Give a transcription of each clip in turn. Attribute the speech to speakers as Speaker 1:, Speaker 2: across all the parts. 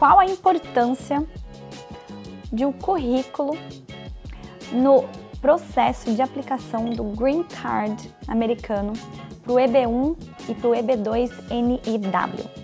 Speaker 1: qual a importância de um currículo no processo de aplicação do Green Card americano para o EB1 e para o EB2 NIW?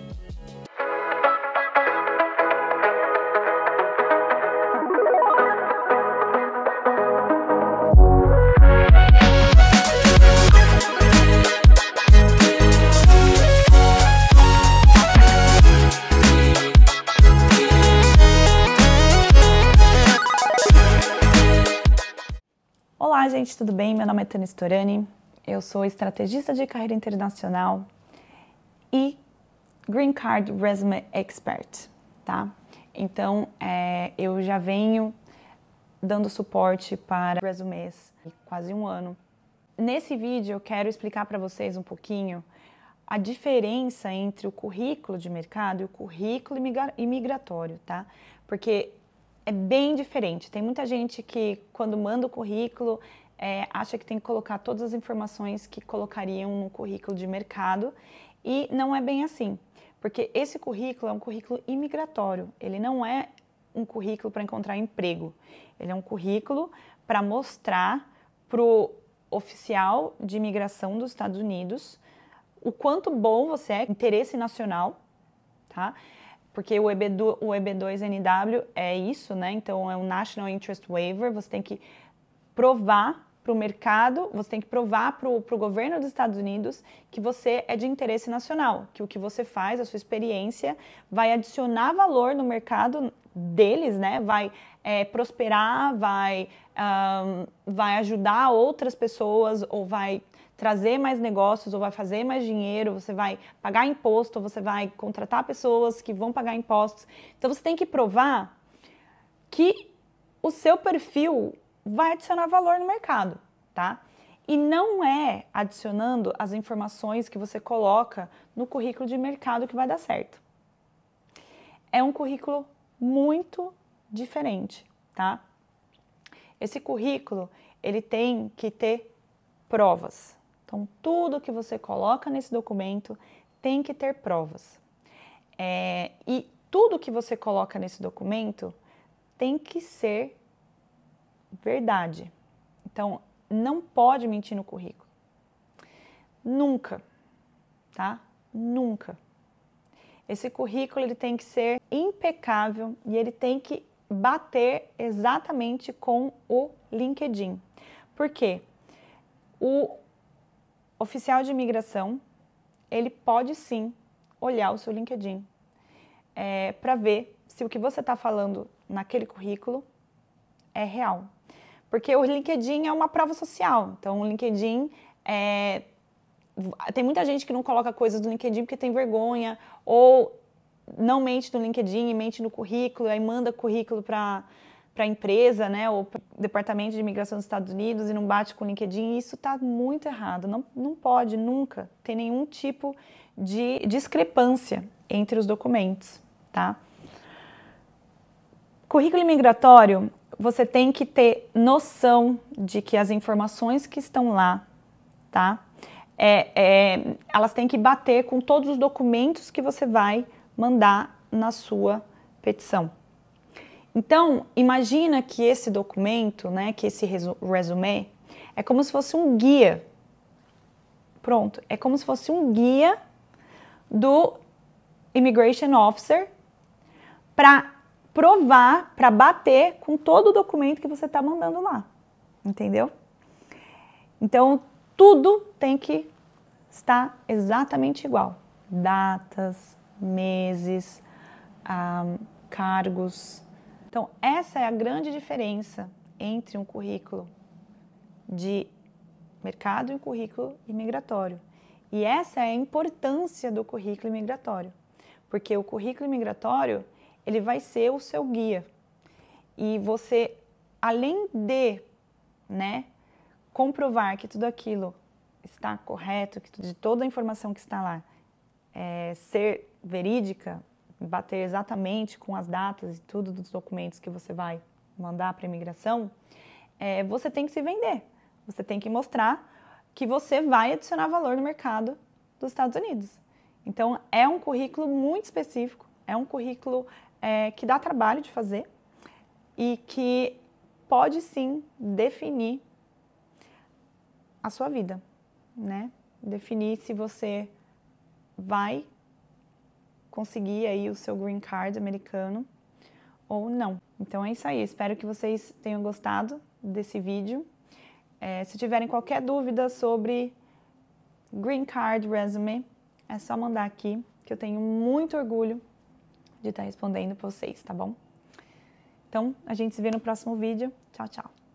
Speaker 1: gente, tudo bem? Meu nome é Tânia Storani, eu sou estrategista de carreira internacional e Green Card Resume Expert, tá? Então, é, eu já venho dando suporte para resumes quase um ano. Nesse vídeo, eu quero explicar para vocês um pouquinho a diferença entre o currículo de mercado e o currículo imigratório, tá? Porque é bem diferente. Tem muita gente que, quando manda o currículo, é, acha que tem que colocar todas as informações que colocariam no currículo de mercado e não é bem assim, porque esse currículo é um currículo imigratório, ele não é um currículo para encontrar emprego, ele é um currículo para mostrar para o oficial de imigração dos Estados Unidos o quanto bom você é, interesse nacional, tá? porque o, EB2, o EB2NW é isso, né? Então é um National Interest Waiver, você tem que provar para o mercado, você tem que provar para o governo dos Estados Unidos que você é de interesse nacional, que o que você faz, a sua experiência, vai adicionar valor no mercado deles, né? Vai é, prosperar, vai, um, vai ajudar outras pessoas ou vai trazer mais negócios ou vai fazer mais dinheiro, você vai pagar imposto, você vai contratar pessoas que vão pagar impostos. Então você tem que provar que o seu perfil vai adicionar valor no mercado, tá? E não é adicionando as informações que você coloca no currículo de mercado que vai dar certo. É um currículo muito diferente, tá? Esse currículo, ele tem que ter provas. Então, tudo que você coloca nesse documento tem que ter provas. É, e tudo que você coloca nesse documento tem que ser verdade. Então, não pode mentir no currículo. Nunca, tá? Nunca. Esse currículo ele tem que ser impecável e ele tem que bater exatamente com o LinkedIn. Por quê? O oficial de imigração, ele pode sim olhar o seu LinkedIn é, eh, para ver se o que você está falando naquele currículo é real. Porque o LinkedIn é uma prova social. Então, o LinkedIn é, Tem muita gente que não coloca coisas do LinkedIn porque tem vergonha, ou não mente no LinkedIn e mente no currículo, aí manda currículo para para a empresa, né, ou para o Departamento de Imigração dos Estados Unidos e não bate com o LinkedIn, isso está muito errado. Não, não pode nunca ter nenhum tipo de discrepância entre os documentos, tá? Currículo imigratório, você tem que ter noção de que as informações que estão lá, tá? É, é, elas têm que bater com todos os documentos que você vai mandar na sua petição. Então, imagina que esse documento, né, que esse resumé, é como se fosse um guia. Pronto, é como se fosse um guia do immigration officer para provar, para bater com todo o documento que você está mandando lá, entendeu? Então, tudo tem que estar exatamente igual: datas, meses, ah, cargos, então, essa é a grande diferença entre um currículo de mercado e um currículo imigratório. E essa é a importância do currículo imigratório, porque o currículo imigratório, ele vai ser o seu guia. E você além de, né, comprovar que tudo aquilo está correto, que de toda a informação que está lá é, ser verídica, bater exatamente com as datas e tudo dos documentos que você vai mandar para a imigração, é, você tem que se vender. Você tem que mostrar que você vai adicionar valor no mercado dos Estados Unidos. Então, é um currículo muito específico, é um currículo é, que dá trabalho de fazer e que pode sim definir a sua vida, né? Definir se você vai conseguir aí o seu green card americano ou não. Então é isso aí, espero que vocês tenham gostado desse vídeo. É, se tiverem qualquer dúvida sobre green card resume, é só mandar aqui que eu tenho muito orgulho de estar respondendo para vocês, tá bom? Então, a gente se vê no próximo vídeo. Tchau, tchau.